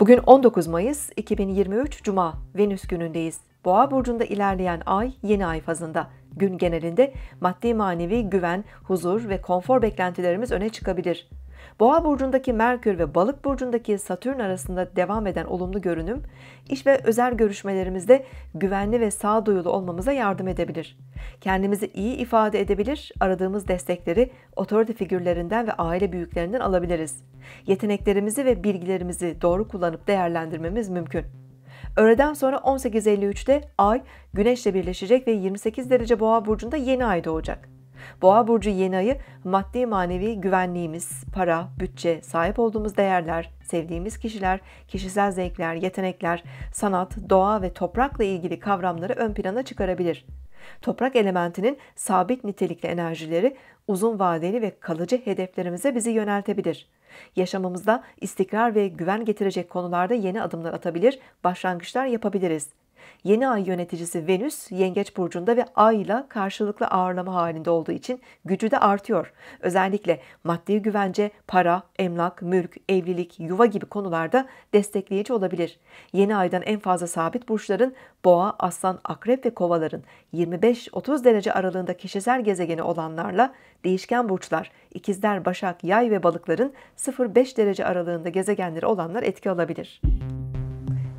Bugün 19 Mayıs 2023 Cuma Venüs günündeyiz. Boğa burcunda ilerleyen ay yeni ay fazında. Gün genelinde maddi manevi güven, huzur ve konfor beklentilerimiz öne çıkabilir. Boğa burcundaki Merkür ve Balık burcundaki Satürn arasında devam eden olumlu görünüm, iş ve özel görüşmelerimizde güvenli ve sağduyulu olmamıza yardım edebilir. Kendimizi iyi ifade edebilir, aradığımız destekleri otorite figürlerinden ve aile büyüklerinden alabiliriz. Yeteneklerimizi ve bilgilerimizi doğru kullanıp değerlendirmemiz mümkün. Öğleden sonra 18.53'te Ay Güneş'le birleşecek ve 28 derece Boğa burcunda yeni ay doğacak. Boğa burcu yeni ayı maddi manevi güvenliğimiz, para, bütçe, sahip olduğumuz değerler, sevdiğimiz kişiler, kişisel zevkler, yetenekler, sanat, doğa ve toprakla ilgili kavramları ön plana çıkarabilir. Toprak elementinin sabit nitelikli enerjileri uzun vadeli ve kalıcı hedeflerimize bizi yöneltebilir. Yaşamımızda istikrar ve güven getirecek konularda yeni adımlar atabilir, başlangıçlar yapabiliriz. Yeni ay yöneticisi Venüs Yengeç burcunda ve ay ile karşılıklı ağırlama halinde olduğu için gücü de artıyor. Özellikle maddi güvence, para, emlak, mülk, evlilik, yuva gibi konularda destekleyici olabilir. Yeni aydan en fazla sabit burçların Boğa, Aslan, Akrep ve Kovaların 25-30 derece aralığında kişisel gezegeni olanlarla değişken burçlar İkizler, Başak, Yay ve Balıkların 0-5 derece aralığında gezegenleri olanlar etki alabilir.